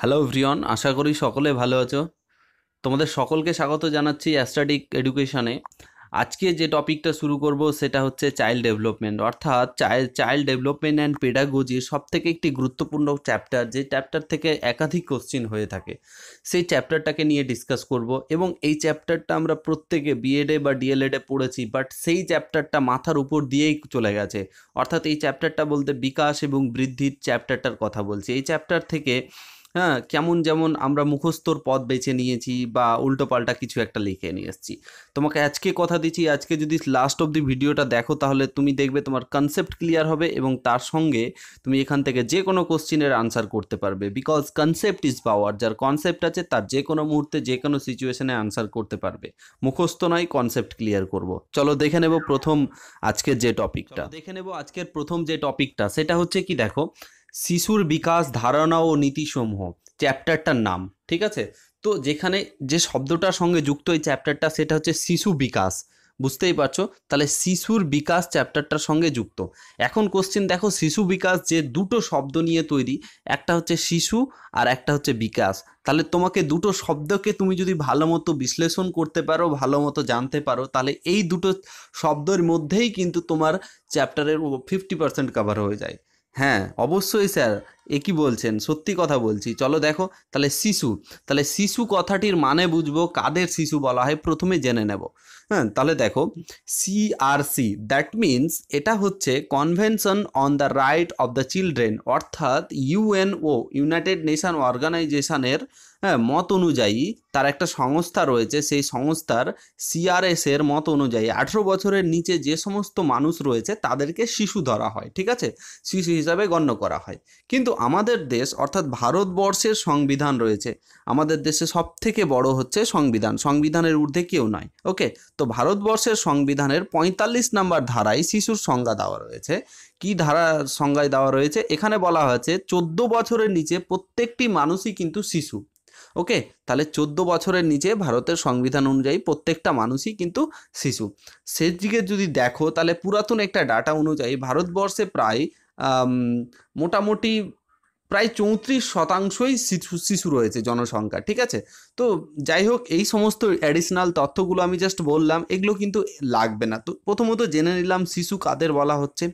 Hello ভ্রিয়ন আশা করি সকলে ভালো আছো তোমাদের সকলকে স্বাগত জানাচ্ছি অ্যাস্ট্রাটিক এডুকেশনে আজকে যে টপিকটা শুরু করব সেটা হচ্ছে চাইল্ড ডেভেলপমেন্ট অর্থাৎ চাইল্ড চাইল্ড ডেভেলপমেন্ট অ্যান্ড পেডাগোজির সবথেকে একটি গুরুত্বপূর্ণ চ্যাপ্টার যে চ্যাপ্টার থেকে একাধিক কোশ্চিন হয়ে থাকে সেই চ্যাপ্টারটাকে নিয়ে ডিসকাস করব এবং এই চ্যাপ্টারটা আমরা প্রত্যেকে বিএডে বা ডিএলএডে পড়েছি বাট সেই চ্যাপ্টারটা মাথার উপর দিয়েই চলে গেছে অর্থাৎ এই চ্যাপ্টারটা বলতে বিকাশ এবং বৃদ্ধির চ্যাপ্টারটার কথা বলছি এই চ্যাপ্টার থেকে হ্যাঁ কেমন যেমন আমরা মুখস্থর পথ বেছে নিয়েছি বা উল্টোপাল্টা কিছু একটা লিখে নিয়ে এসেছি তোমাকে আজকে কথা দিচ্ছি আজকে যদি লাস্ট অব দি ভিডিওটা দেখো তাহলে তুমি দেখবে তোমার কনসেপ্ট ক্লিয়ার হবে এবং তার সঙ্গে তুমি এখান থেকে যে কোনো কোশ্চিনের আনসার করতে পারবে বিকজ কনসেপ্ট ইজ পাওয়ার যার কনসেপ্ট আছে তার যে কোনো মুহূর্তে যে কোনো সিচুয়েশানে আনসার করতে পারবে মুখস্থ নয় কনসেপ্ট ক্লিয়ার করব চলো দেখে নেব প্রথম আজকের যে টপিকটা দেখে নেব আজকের প্রথম যে টপিকটা সেটা হচ্ছে কি দেখো শিশুর বিকাশ ধারণা ও নীতিসমূহ চ্যাপ্টারটার নাম ঠিক আছে তো যেখানে যে শব্দটার সঙ্গে যুক্ত এই চ্যাপ্টারটা সেটা হচ্ছে শিশু বিকাশ বুঝতেই পারছো তাহলে শিশুর বিকাশ চ্যাপ্টারটার সঙ্গে যুক্ত এখন কোশ্চেন দেখো শিশু বিকাশ যে দুটো শব্দ নিয়ে তৈরি একটা হচ্ছে শিশু আর একটা হচ্ছে বিকাশ তাহলে তোমাকে দুটো শব্দকে তুমি যদি ভালো মতো বিশ্লেষণ করতে পারো ভালো মতো জানতে পারো তাহলে এই দুটো শব্দের মধ্যেই কিন্তু তোমার চ্যাপ্টারের ফিফটি পার্সেন্ট কাভার হয়ে যায় হ্যাঁ অবশ্যই স্যার এ কি বলছেন সত্যি কথা বলছি চলো দেখো তাহলে শিশু তাহলে শিশু কথাটির মানে বুঝবো কাদের শিশু বলা হয় প্রথমে জেনে নেব হ্যাঁ তাহলে দেখো সিআরসি দ্যাট মিন্স এটা হচ্ছে convention on the right of the children অর্থাৎ ইউএনও ইউনাইটেড নেশন অর্গানাইজেশনের হ্যাঁ মত অনুযায়ী তার একটা সংস্থা রয়েছে সেই সংস্থার সিআরএসের মত অনুযায়ী আঠেরো বছরের নিচে যে সমস্ত মানুষ রয়েছে তাদেরকে শিশু ধরা হয় ঠিক আছে শিশু হিসাবে গণ্য করা হয় কিন্তু আমাদের দেশ অর্থাৎ ভারতবর্ষের সংবিধান রয়েছে আমাদের দেশে সব থেকে বড় হচ্ছে সংবিধান সংবিধানের ঊর্ধ্বে কেউ নয় ওকে তো ভারতবর্ষের সংবিধানের পঁয়তাল্লিশ নাম্বার ধারায় শিশুর সংজ্ঞা দেওয়া রয়েছে কি ধারা সংজ্ঞায় দেওয়া রয়েছে এখানে বলা হয়েছে চোদ্দ বছরের নিচে প্রত্যেকটি মানুষই কিন্তু শিশু ওকে তাহলে চোদ্দ বছরের নিচে ভারতের সংবিধান অনুযায়ী প্রত্যেকটা মানুষই কিন্তু শিশু সেদিকে যদি দেখো তাহলে পুরাতন একটা ডাটা অনুযায়ী ভারতবর্ষে প্রায় মোটামুটি প্রায় চৌত্রিশ শতাংশই শিশু শিশু রয়েছে জনসংখ্যা ঠিক আছে তো যাই হোক এই সমস্ত অ্যাডিশনাল তথ্যগুলো আমি জাস্ট বললাম এগুলো কিন্তু লাগবে না তো প্রথমত জেনে নিলাম শিশু কাদের বলা হচ্ছে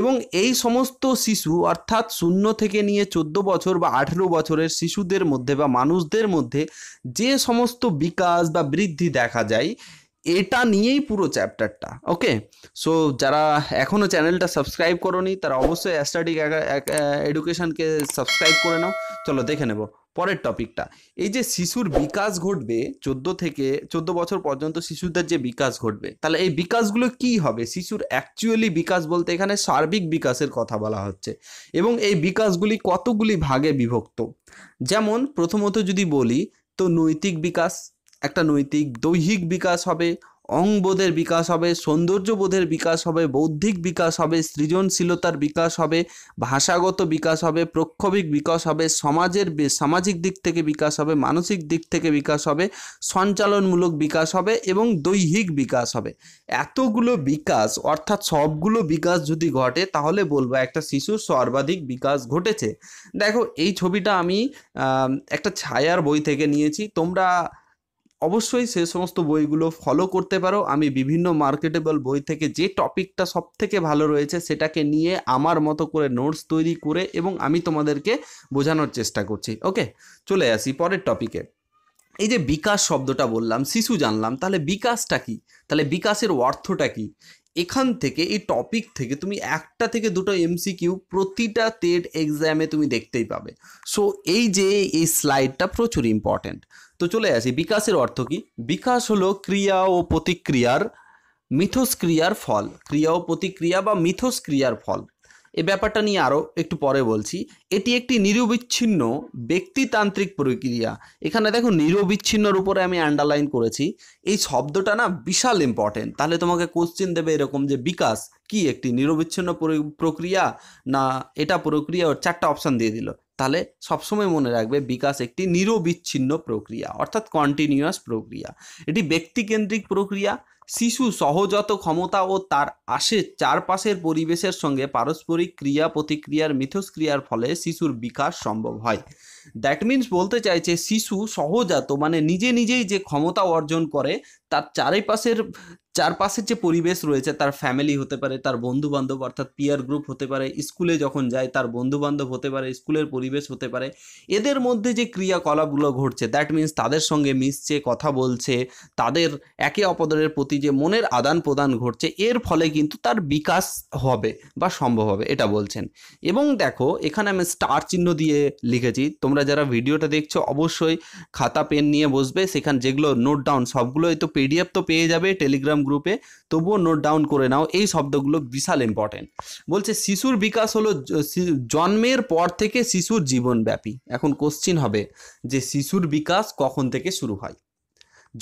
এবং এই সমস্ত শিশু অর্থাৎ শূন্য থেকে নিয়ে চোদ্দ বছর বা আঠেরো বছরের শিশুদের মধ্যে বা মানুষদের মধ্যে যে সমস্ত বিকাশ বা বৃদ্ধি দেখা যায় এটা নিয়েই পুরো চ্যাপ্টারটা ওকে সো যারা এখনও চ্যানেলটা সাবস্ক্রাইব করনি তারা অবশ্যই অ্যাস্টাডিক এডুকেশনকে সাবস্ক্রাইব করে নাও চলো দেখে নেব পরের টপিকটা এই যে শিশুর বিকাশ ঘটবে চোদ্দ থেকে চোদ্দ বছর পর্যন্ত শিশুদের যে বিকাশ ঘটবে তাহলে এই বিকাশগুলো কি হবে শিশুর অ্যাকচুয়ালি বিকাশ বলতে এখানে সার্বিক বিকাশের কথা বলা হচ্ছে এবং এই বিকাশগুলি কতগুলি ভাগে বিভক্ত যেমন প্রথমত যদি বলি তো নৈতিক বিকাশ একটা নৈতিক দৈহিক বিকাশ হবে অংবোধের বিকাশ হবে সৌন্দর্যবোধের বিকাশ হবে বৌদ্ধিক বিকাশ হবে সৃজনশীলতার বিকাশ হবে ভাষাগত বিকাশ হবে প্রক্ষোভিক বিকাশ হবে সমাজের সামাজিক দিক থেকে বিকাশ হবে মানসিক দিক থেকে বিকাশ হবে সঞ্চালনমূলক বিকাশ হবে এবং দৈহিক বিকাশ হবে এতগুলো বিকাশ অর্থাৎ সবগুলো বিকাশ যদি ঘটে তাহলে বলবো একটা শিশুর সর্বাধিক বিকাশ ঘটেছে দেখো এই ছবিটা আমি একটা ছায়ার বই থেকে নিয়েছি তোমরা অবশ্যই সে সমস্ত বইগুলো ফলো করতে পারো আমি বিভিন্ন মার্কেটেবল বই থেকে যে টপিকটা সব থেকে ভালো রয়েছে সেটাকে নিয়ে আমার মতো করে নোটস তৈরি করে এবং আমি তোমাদেরকে বোঝানোর চেষ্টা করছি ওকে চলে আসি পরের টপিকে এই যে বিকাশ শব্দটা বললাম শিশু জানলাম তাহলে বিকাশটা কি তাহলে বিকাশের অর্থটা কি এখান থেকে এই টপিক থেকে তুমি একটা থেকে দুটো এমসিকিউ প্রতিটা টেট এক্সামে তুমি দেখতেই পাবে সো এই যে এই স্লাইডটা প্রচুর ইম্পর্ট্যান্ট তো চলে আসি বিকাশের অর্থ কি বিকাশ হলো ক্রিয়া ও প্রতিক্রিয়ার মিথস্ক্রিয়ার ফল ক্রিয়া ও প্রতিক্রিয়া বা মিথস্ক্রিয়ার ফল এ ব্যাপারটা নিয়ে আরও একটু পরে বলছি এটি একটি নিরবিচ্ছিন্ন ব্যক্তিতান্ত্রিক প্রক্রিয়া এখানে দেখো নিরবিচ্ছিন্নর উপরে আমি আন্ডারলাইন করেছি এই শব্দটা না বিশাল ইম্পর্টেন্ট তাহলে তোমাকে কোশ্চিন দেবে এরকম যে বিকাশ কি একটি নিরবিচ্ছিন্ন প্রক্রিয়া না এটা প্রক্রিয়া চারটা অপশান দিয়ে দিল তাহলে সবসময় মনে রাখবে বিকাশ একটি নিরবিচ্ছিন্ন প্রক্রিয়া অর্থাৎ কন্টিনিউয়াস প্রক্রিয়া এটি ব্যক্তিকেন্দ্রিক প্রক্রিয়া শিশু সহজাত ক্ষমতা ও তার আশে চারপাশের পরিবেশের সঙ্গে পারস্পরিক ক্রিয়া প্রতিক্রিয়ার মিথস্ক্রিয়ার ফলে শিশুর বিকাশ সম্ভব হয় দ্যাট মিন্স বলতে চাইছে শিশু সহজাত মানে নিজে নিজেই যে ক্ষমতা অর্জন করে তার চারিপাশের চারপাশের যে পরিবেশ রয়েছে তার ফ্যামিলি হতে পারে তার বন্ধু বান্ধব অর্থাৎ পিয়ার গ্রুপ হতে পারে স্কুলে যখন যায় তার বন্ধু বান্ধব হতে পারে স্কুলের পরিবেশ হতে পারে এদের মধ্যে যে ক্রিয়াকলাপগুলো ঘটছে দ্যাট মিন্স তাদের সঙ্গে মিশছে কথা বলছে তাদের একে অপরের প্রতি যে মনের আদান প্রদান ঘটছে এর ফলে কিন্তু তার বিকাশ হবে বা সম্ভব হবে এটা বলছেন এবং দেখো এখানে আমি স্টার চিহ্ন দিয়ে লিখেছি তোমরা যারা ভিডিওটা দেখছো অবশ্যই খাতা পেন নিয়ে বসবে সেখানে যেগুলো নোট ডাউন সবগুলোই তো পিডিএফ তো পেয়ে যাবে টেলিগ্রাম গ্রুপে তবুও নোট ডাউন করে নাও এই শব্দগুলো বিশাল ইম্পর্টেন্ট বলছে শিশুর বিকাশ হলো জন্মের পর থেকে শিশুর জীবনব্যাপী এখন কোশ্চিন হবে যে শিশুর বিকাশ কখন থেকে শুরু হয়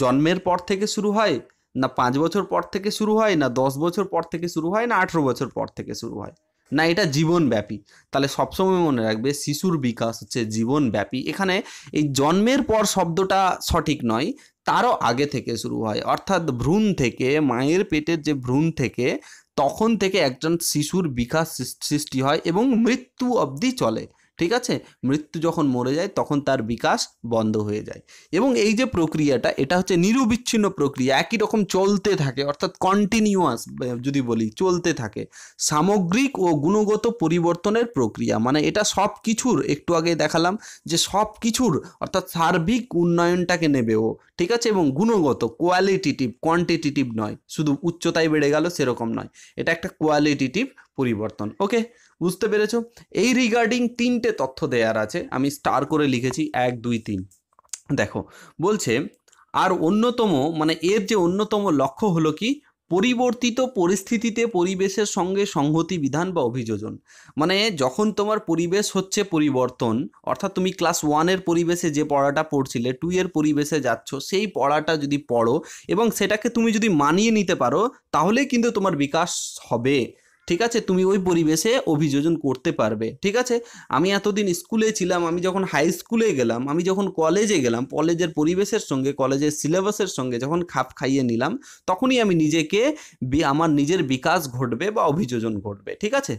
জন্মের পর থেকে শুরু হয় না পাঁচ বছর পর থেকে শুরু হয় না দশ বছর পর থেকে শুরু হয় না আঠেরো বছর পর থেকে শুরু হয় না এটা জীবনব্যাপী তাহলে সবসময় মনে রাখবে শিশুর বিকাশ হচ্ছে জীবনব্যাপী এখানে এই জন্মের পর শব্দটা সঠিক নয় তারও আগে থেকে শুরু হয় অর্থাৎ ভ্রূণ থেকে মায়ের পেটের যে ভ্রূণ থেকে তখন থেকে একজন শিশুর বিকাশ সৃষ্টি হয় এবং মৃত্যু অবধি চলে ঠিক আছে মৃত্যু যখন মরে যায় তখন তার বিকাশ বন্ধ হয়ে যায় এবং এই যে প্রক্রিয়াটা এটা হচ্ছে নিরবিচ্ছিন্ন প্রক্রিয়া একই রকম চলতে থাকে অর্থাৎ কন্টিনিউয়াস যদি বলি চলতে থাকে সামগ্রিক ও গুণগত পরিবর্তনের প্রক্রিয়া মানে এটা সব কিছুর একটু আগে দেখালাম যে সব কিছুর অর্থাৎ সার্বিক উন্নয়নটাকে নেবে ও ঠিক আছে এবং গুণগত কোয়ালিটিটিভ কোয়ান্টিটিটিভ নয় শুধু উচ্চতায় বেড়ে গেল সেরকম নয় এটা একটা কোয়ালিটিটিভ পরিবর্তন ওকে বুঝতে পেরেছ এই রিগার্ডিং তিনটে তথ্য দেওয়ার আছে আমি স্টার করে লিখেছি এক দুই তিন দেখো বলছে আর অন্যতম মানে এর যে অন্যতম লক্ষ্য হলো কি পরিবর্তিত পরিস্থিতিতে পরিবেশের সঙ্গে সংহতি বিধান বা অভিযোজন মানে যখন তোমার পরিবেশ হচ্ছে পরিবর্তন অর্থাৎ তুমি ক্লাস ওয়ানের পরিবেশে যে পড়াটা পড়ছিলে টু এর পরিবেশে যাচ্ছ সেই পড়াটা যদি পড়ো এবং সেটাকে তুমি যদি মানিয়ে নিতে পারো তাহলে কিন্তু তোমার বিকাশ হবে ঠিক আছে তুমি ওই পরিবেশে অভিযোজন করতে পারবে ঠিক আছে আমি এতদিন স্কুলে ছিলাম আমি যখন হাই স্কুলে গেলাম আমি যখন কলেজে গেলাম কলেজের পরিবেশের সঙ্গে কলেজের সিলেবাসের সঙ্গে যখন খাপ খাইয়ে নিলাম তখনই আমি নিজেকে আমার নিজের বিকাশ ঘটবে বা অভিযোজন ঘটবে ঠিক আছে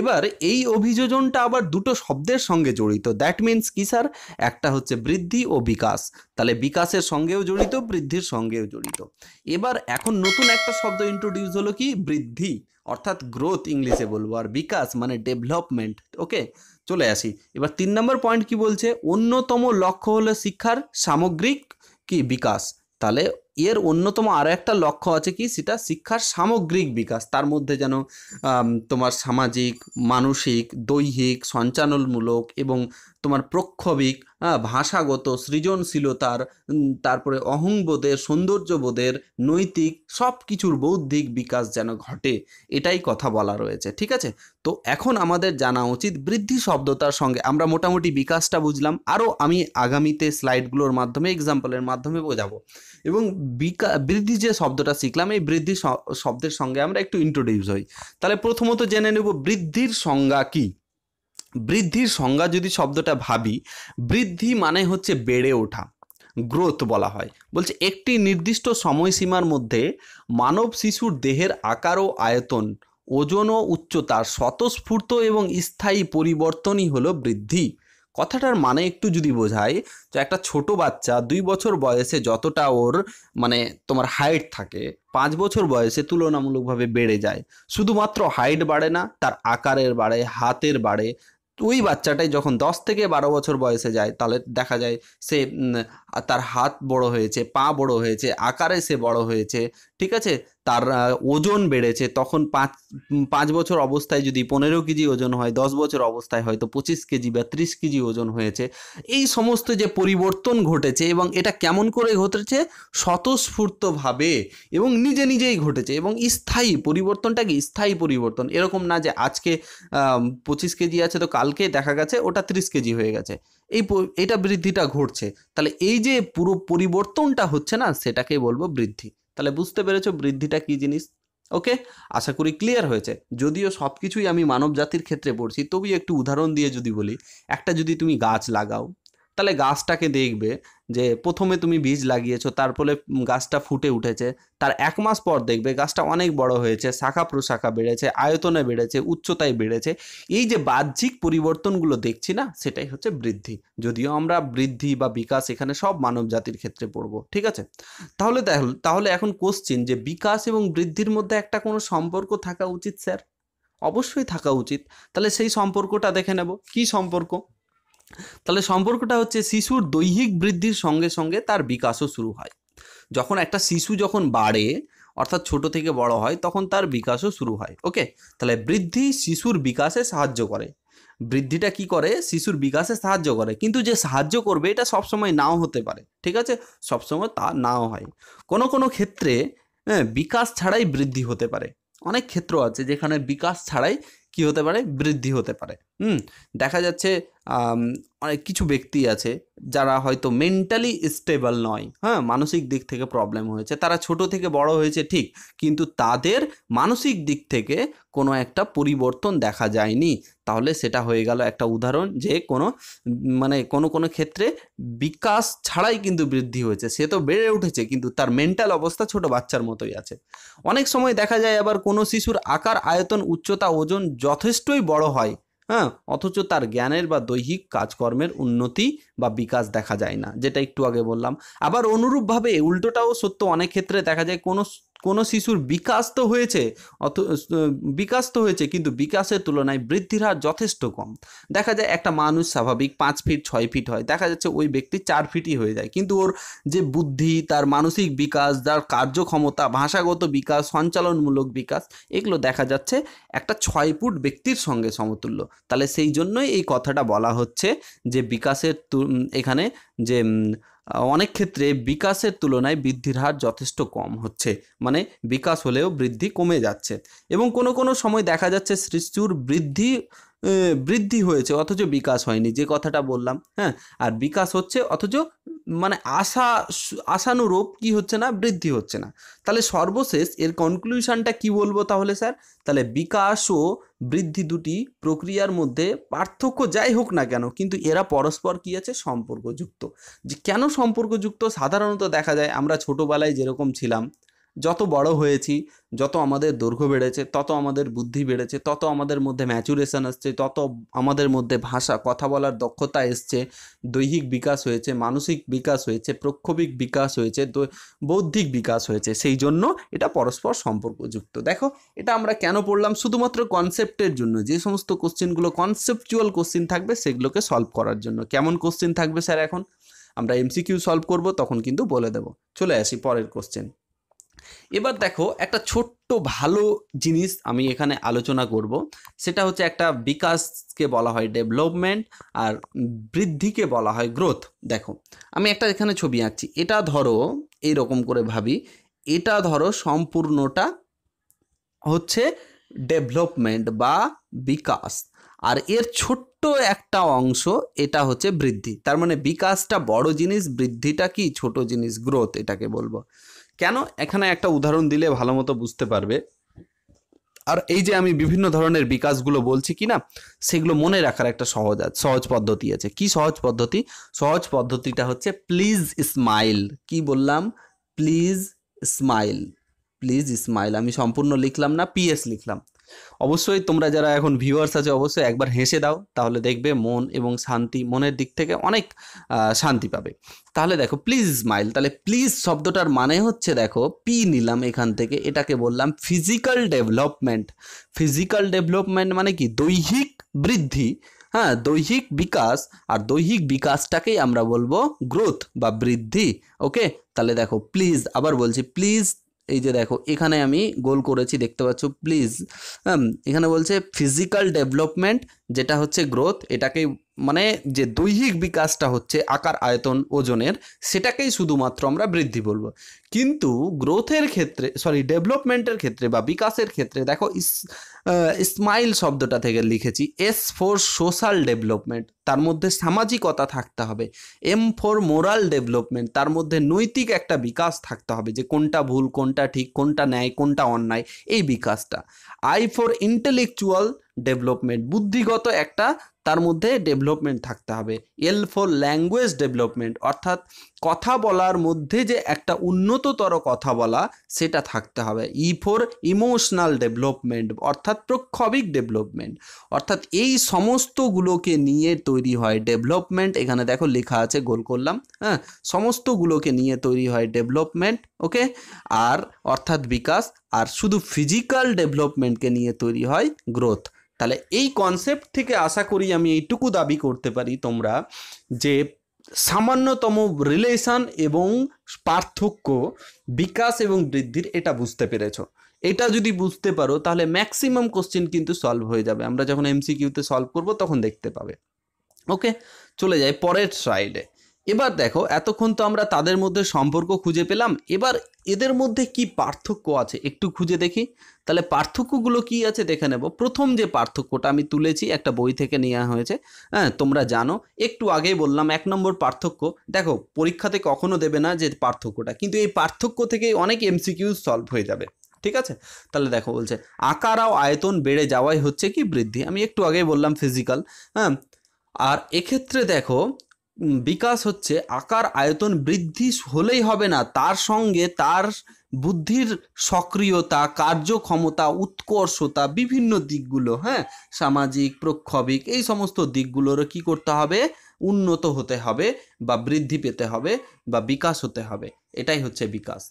এবার এই অভিযোজনটা আবার দুটো শব্দের সঙ্গে জড়িত দ্যাট মিন্স কি স্যার একটা হচ্ছে বৃদ্ধি ও বিকাশ তাহলে বিকাশের সঙ্গেও জড়িত বৃদ্ধির সঙ্গেও জড়িত এবার এখন নতুন একটা শব্দ ইন্ট্রোডিউস হলো কি বৃদ্ধি অর্থাৎ গ্রোথ ইংলিশে বলবো আর বিকাশ মানে ডেভেলপমেন্ট ওকে চলে আসি এবার তিন নম্বর পয়েন্ট কি বলছে অন্যতম লক্ষ্য হলো শিক্ষার সামগ্রিক কি বিকাশ তাহলে এর অন্যতম আরও একটা লক্ষ্য আছে কি সেটা শিক্ষার সামগ্রিক বিকাশ তার মধ্যে যেন তোমার সামাজিক মানসিক দৈহিক সঞ্চালনমূলক এবং তোমার প্রক্ষোভিক ভাষাগত সৃজনশীলতার তারপরে অহংবোধের সৌন্দর্যবোধের নৈতিক সব কিছুর বৌদ্ধিক বিকাশ যেন ঘটে এটাই কথা বলা রয়েছে ঠিক আছে তো এখন আমাদের জানা উচিত বৃদ্ধি শব্দতার সঙ্গে আমরা মোটামুটি বিকাশটা বুঝলাম আরও আমি আগামীতে স্লাইডগুলোর মাধ্যমে এক্সাম্পলের মাধ্যমে বোঝাবো এবং বিকা বৃদ্ধি যে শব্দটা শিখলাম এই বৃদ্ধি শব্দের সঙ্গে আমরা একটু ইন্ট্রোডিউস হই তাহলে প্রথমত জেনে নেব বৃদ্ধির সংজ্ঞা কী বৃদ্ধির সংজ্ঞা যদি শব্দটা ভাবি বৃদ্ধি মানে হচ্ছে বেড়ে ওঠা গ্রোথ বলা হয় বলছে একটি নির্দিষ্ট সময়সীমার মধ্যে মানব শিশুর দেহের আকার ও আয়তন ওজন ও উচ্চতার স্বতঃস্ফূর্ত এবং স্থায়ী পরিবর্তনই হলো বৃদ্ধি কথাটার মানে একটু যদি বোঝায় তো একটা ছোট বাচ্চা দুই বছর বয়সে যতটা ওর মানে তোমার হাইট থাকে পাঁচ বছর বয়সে তুলনামূলকভাবে বেড়ে যায় শুধুমাত্র হাইট বাড়ে না তার আকারের বাড়ে হাতের বাড়ে ওই বাচ্চাটাই যখন দশ থেকে বারো বছর বয়সে যায় তাহলে দেখা যায় সে তার হাত বড় হয়েছে পা বড় হয়েছে আকারে সে বড় হয়েছে ঠিক আছে তার ওজন বেড়েছে তখন পাঁচ পাঁচ বছর অবস্থায় যদি পনেরো কেজি ওজন হয় দশ বছর অবস্থায় হয়তো পঁচিশ কেজি বা ত্রিশ কেজি ওজন হয়েছে এই সমস্ত যে পরিবর্তন ঘটেছে এবং এটা কেমন করে ঘটেছে স্বতঃস্ফূর্তভাবে এবং নিজে নিজেই ঘটেছে এবং স্থায়ী পরিবর্তনটা কি স্থায়ী পরিবর্তন এরকম না যে আজকে পঁচিশ কেজি আছে তো কালকে দেখা গেছে ওটা ত্রিশ কেজি হয়ে গেছে এই এটা বৃদ্ধিটা ঘটছে তাহলে এই যে পুরো পরিবর্তনটা হচ্ছে না সেটাকে বলবো বৃদ্ধি তাহলে বুঝতে পেরেছো বৃদ্ধিটা কী জিনিস ওকে আশা করি ক্লিয়ার হয়েছে যদিও সব কিছুই আমি মানব জাতির ক্ষেত্রে পড়ছি তবু একটু উদাহরণ দিয়ে যদি বলি একটা যদি তুমি গাছ লাগাও তাহলে গাছটাকে দেখবে যে প্রথমে তুমি বীজ লাগিয়েছো তারপরে গাছটা ফুটে উঠেছে তার এক মাস পর দেখবে গাছটা অনেক বড় হয়েছে শাখা প্রশাখা বেড়েছে আয়তনে বেড়েছে উচ্চতায় বেড়েছে এই যে বাহ্যিক পরিবর্তনগুলো দেখছি না সেটাই হচ্ছে বৃদ্ধি যদিও আমরা বৃদ্ধি বা বিকাশ এখানে সব মানব জাতির ক্ষেত্রে পড়ব ঠিক আছে তাহলে তাহলে এখন কোশ্চিন যে বিকাশ এবং বৃদ্ধির মধ্যে একটা কোনো সম্পর্ক থাকা উচিত স্যার অবশ্যই থাকা উচিত তাহলে সেই সম্পর্কটা দেখে নেব কি সম্পর্ক তাহলে সম্পর্কটা হচ্ছে শিশুর দৈহিক বৃদ্ধির সঙ্গে সঙ্গে তার বিকাশও শুরু হয় যখন একটা শিশু যখন বাড়ে অর্থাৎ ছোট থেকে বড় হয় তখন তার বিকাশও শুরু হয় ওকে তাহলে বৃদ্ধি শিশুর বিকাশে সাহায্য করে বৃদ্ধিটা কি করে শিশুর বিকাশে সাহায্য করে কিন্তু যে সাহায্য করবে এটা সবসময় নাও হতে পারে ঠিক আছে সবসময় তা নাও হয় কোনো কোনো ক্ষেত্রে হ্যাঁ, বিকাশ ছাড়াই বৃদ্ধি হতে পারে অনেক ক্ষেত্র আছে যেখানে বিকাশ ছাড়াই কি হতে পারে বৃদ্ধি হতে পারে হুম দেখা যাচ্ছে অনেক কিছু ব্যক্তি আছে যারা হয়তো মেন্টালি স্টেবল নয় হ্যাঁ মানসিক দিক থেকে প্রবলেম হয়েছে তারা ছোট থেকে বড় হয়েছে ঠিক কিন্তু তাদের মানসিক দিক থেকে কোনো একটা পরিবর্তন দেখা যায়নি তাহলে সেটা হয়ে গেল একটা উদাহরণ যে কোনো মানে কোনো কোনো ক্ষেত্রে বিকাশ ছাড়াই কিন্তু বৃদ্ধি হয়েছে সে তো বেড়ে উঠেছে কিন্তু তার মেন্টাল অবস্থা ছোট বাচ্চার মতোই আছে অনেক সময় দেখা যায় আবার কোনো শিশুর আকার আয়তন উচ্চতা ওজন যথেষ্টই বড় হয় হ্যাঁ অথচ তার জ্ঞানের বা দৈহিক কাজকর্মের উন্নতি বা বিকাশ দেখা যায় না যেটা একটু আগে বললাম আবার অনুরূপভাবে উল্টোটাও সত্য অনেক ক্ষেত্রে দেখা যায় কোনো কোনো শিশুর বিকাশ তো হয়েছে অত বিকাশ তো হয়েছে কিন্তু বিকাশের তুলনায় বৃদ্ধির হার যথেষ্ট কম দেখা যায় একটা মানুষ স্বাভাবিক পাঁচ ফিট ছয় ফিট হয় দেখা যাচ্ছে ওই ব্যক্তি চার ফিটই হয়ে যায় কিন্তু ওর যে বুদ্ধি তার মানসিক বিকাশ তার কার্যক্ষমতা ভাষাগত বিকাশ সঞ্চালনমূলক বিকাশ এগুলো দেখা যাচ্ছে একটা ছয় ফুট ব্যক্তির সঙ্গে সমতুল্য তাহলে সেই জন্যই এই কথাটা বলা হচ্ছে যে বিকাশের এখানে যে অনেক ক্ষেত্রে বিকাশের তুলনায় বৃদ্ধির হার যথেষ্ট কম হচ্ছে মানে বিকাশ হলেও বৃদ্ধি কমে যাচ্ছে এবং কোনো কোনো সময় দেখা যাচ্ছে শিশুর বৃদ্ধি বৃদ্ধি হয়েছে অথচ বিকাশ হয়নি যে কথাটা বললাম হ্যাঁ আর বিকাশ হচ্ছে অথচ মানে আশা আশানুরূপ কি হচ্ছে না বৃদ্ধি হচ্ছে না তাহলে সর্বশেষ এর কনক্লুশনটা কি বলবো তাহলে স্যার তাহলে বিকাশ ও বৃদ্ধি দুটি প্রক্রিয়ার মধ্যে পার্থক্য যাই হোক না কেন কিন্তু এরা পরস্পর কি আছে সম্পর্কযুক্ত যে কেন সম্পর্কযুক্ত সাধারণত দেখা যায় আমরা ছোটোবেলায় যেরকম ছিলাম যত বড় হয়েছি যত আমাদের দৈর্ঘ্য বেড়েছে তত আমাদের বুদ্ধি বেড়েছে তত আমাদের মধ্যে ম্যাচুরেশন আসছে তত আমাদের মধ্যে ভাষা কথা বলার দক্ষতা এসছে দৈহিক বিকাশ হয়েছে মানসিক বিকাশ হয়েছে প্রক্ষোভিক বিকাশ হয়েছে বৌদ্ধিক বিকাশ হয়েছে সেই জন্য এটা পরস্পর সম্পর্কযুক্ত দেখো এটা আমরা কেন পড়লাম শুধুমাত্র কনসেপ্টের জন্য যে সমস্ত কোশ্চেনগুলো কনসেপচুয়াল কোশ্চেন থাকবে সেগুলোকে সলভ করার জন্য কেমন কোশ্চেন থাকবে স্যার এখন আমরা এমসিকিউ সলভ করব তখন কিন্তু বলে দেব চলে আসি পরের কোশ্চেন এবার দেখো একটা ছোট্ট ভালো জিনিস আমি এখানে আলোচনা করব সেটা হচ্ছে একটা বিকাশকে বলা হয় ডেভেলপমেন্ট আর বৃদ্ধিকে বলা হয় গ্রোথ দেখো আমি একটা এখানে ছবি আঁকছি এটা ধরো এই রকম করে ভাবি এটা ধরো সম্পূর্ণটা হচ্ছে ডেভেলপমেন্ট বা বিকাশ আর এর ছোট্ট একটা অংশ এটা হচ্ছে বৃদ্ধি তার মানে বিকাশটা বড় জিনিস বৃদ্ধিটা কি ছোট জিনিস গ্রোথ এটাকে বলবো কেন এখানে একটা উদাহরণ দিলে ভালো মতো বুঝতে পারবে আর এই যে আমি বিভিন্ন ধরনের বিকাশগুলো বলছি কি না সেগুলো মনে রাখার একটা সহজ সহজ পদ্ধতি আছে কি সহজ পদ্ধতি সহজ পদ্ধতিটা হচ্ছে প্লিজ স্মাইল কি বললাম প্লিজ স্মাইল প্লিজ স্মাইল আমি সম্পূর্ণ লিখলাম না পিএস লিখলাম অবশ্যই তোমরা যারা এখন ভিউয়ার্স আছে অবশ্যই একবার হেসে দাও তাহলে দেখবে মন এবং শান্তি মনের দিক থেকে অনেক শান্তি পাবে তাহলে দেখো প্লিজ স্মাইল তাহলে প্লিজ শব্দটার মানে হচ্ছে দেখো পি নিলাম এখান থেকে এটাকে বললাম ফিজিক্যাল ডেভেলপমেন্ট ফিজিক্যাল ডেভেলপমেন্ট মানে কি দৈহিক বৃদ্ধি হ্যাঁ দৈহিক বিকাশ আর দৈহিক বিকাশটাকেই আমরা বলবো গ্রোথ বা বৃদ্ধি ওকে তাহলে দেখো প্লিজ আবার বলছি প্লিজ এই যে দেখো এখানে আমি গোল করেছি দেখতে পাচ্ছ প্লিজ হ্যাঁ, এখানে বলছে ফিজিক্যাল ডেভেলপমেন্ট যেটা হচ্ছে গ্রোথ এটাকেই মানে যে দৈহিক বিকাশটা হচ্ছে আকার আয়তন ওজনের সেটাকেই শুধুমাত্র আমরা বৃদ্ধি বলবো কিন্তু গ্রোথের ক্ষেত্রে সরি ডেভেলপমেন্টের ক্ষেত্রে বা বিকাশের ক্ষেত্রে দেখো স্মাইল শব্দটা থেকে লিখেছি এস ফর সোশ্যাল ডেভেলপমেন্ট তার মধ্যে সামাজিকতা থাকতে হবে এম ফর মোরাল ডেভেলপমেন্ট তার মধ্যে নৈতিক একটা বিকাশ থাকতে হবে যে কোনটা ভুল কোনটা ঠিক কোনটা ন্যায় কোনটা অন্যায় এই বিকাশটা আই ফর ইন্টেলেকচুয়াল ডেভেলপমেন্ট বুদ্ধিগত একটা তার মধ্যে ডেভেলপমেন্ট থাকতে হবে এল ফর ল্যাঙ্গুয়েজ ডেভেলপমেন্ট অর্থাৎ কথা বলার মধ্যে যে একটা উন্নততর কথা বলা সেটা থাকতে হবে ই ফোর ইমোশনাল ডেভেলপমেন্ট অর্থাৎ প্রক্ষোভিক ডেভেলপমেন্ট অর্থাৎ এই সমস্তগুলোকে নিয়ে তৈরি হয় ডেভেলপমেন্ট এখানে দেখো লেখা আছে গোল করলাম হ্যাঁ সমস্তগুলোকে নিয়ে তৈরি হয় ডেভেলপমেন্ট ওকে আর অর্থাৎ বিকাশ আর শুধু ফিজিক্যাল ডেভেলপমেন্টকে নিয়ে তৈরি হয় গ্রোথ তাহলে এই কনসেপ্ট থেকে আশা করি আমি এইটুকু দাবি করতে পারি তোমরা যে সামান্যতম রিলেশন এবং পার্থক্য বিকাশ এবং বৃদ্ধির এটা বুঝতে পেরেছ এটা যদি বুঝতে পারো তাহলে ম্যাক্সিমাম কোশ্চেন কিন্তু সলভ হয়ে যাবে আমরা যখন এমসিকিউতে সলভ করব তখন দেখতে পাবে ওকে চলে যাই পরের সাইডে এবার দেখো এতক্ষণ তো আমরা তাদের মধ্যে সম্পর্ক খুঁজে পেলাম এবার এদের মধ্যে কি পার্থক্য আছে একটু খুঁজে দেখি তাহলে পার্থক্যগুলো কি আছে দেখে নেব প্রথম যে পার্থক্যটা আমি তুলেছি একটা বই থেকে নেওয়া হয়েছে হ্যাঁ তোমরা জানো একটু আগেই বললাম এক নম্বর পার্থক্য দেখো পরীক্ষাতে কখনো দেবে না যে পার্থক্যটা কিন্তু এই পার্থক্য থেকে অনেক এমসিকিউ সলভ হয়ে যাবে ঠিক আছে তাহলে দেখো বলছে আকার ও আয়তন বেড়ে যাওয়াই হচ্ছে কি বৃদ্ধি আমি একটু আগেই বললাম ফিজিক্যাল হ্যাঁ আর এক্ষেত্রে দেখো বিকাশ হচ্ছে আকার আয়তন বৃদ্ধি হলেই হবে না তার সঙ্গে তার বুদ্ধির সক্রিয়তা কার্যক্ষমতা উৎকর্ষতা বিভিন্ন দিকগুলো হ্যাঁ সামাজিক প্রক্ষোভিক এই সমস্ত দিকগুলোরও কি করতে হবে উন্নত হতে হবে বা বৃদ্ধি পেতে হবে বা বিকাশ হতে হবে এটাই হচ্ছে বিকাশ